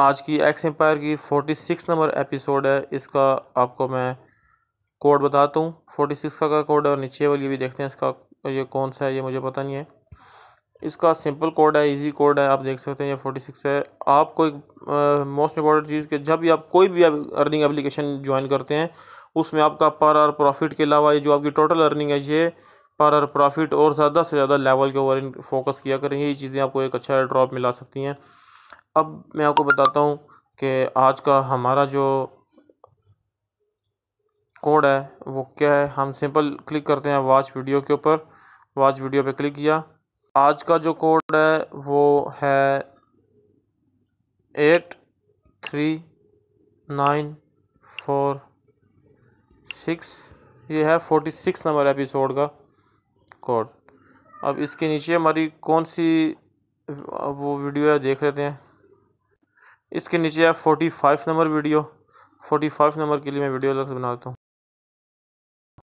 आज की X Empire की फोर्टी सिक्स नंबर एपिसोड है इसका आपको मैं कोड बताता हूँ फोर्टी सिक्स का, का कोड है और नीचे वाली भी देखते हैं इसका ये कौन सा है ये मुझे पता नहीं है इसका सिंपल कोड है इजी कोड है आप देख सकते हैं ये फोर्टी सिक्स है आपको एक मोस्ट इंपॉर्टेंट चीज़ कि जब भी आप कोई भी अर्निंग एप्लीकेशन ज्वाइन करते हैं उसमें आपका पर आर प्रॉफिट के अलावा ये जो आपकी टोटल अर्निंग है ये पर आर प्रॉफिट और ज़्यादा से ज़्यादा लेवल के ऊपर फोकस किया करें यही चीज़ें आपको एक अच्छा ड्रॉप मिला सकती हैं अब मैं आपको बताता हूँ कि आज का हमारा जो कोड है वो क्या है हम सिंपल क्लिक करते हैं वॉच वीडियो के ऊपर वॉच वीडियो पे क्लिक किया आज का जो कोड है वो है eight three nine four six ये है फोर्टी सिक्स नंबर एपिसोड का कोड अब इसके नीचे हमारी कौन सी वो वीडियो है देख लेते हैं इसके नीचे आप forty five number video forty five number के लिए मैं वीडियो अलग से बनाता हूँ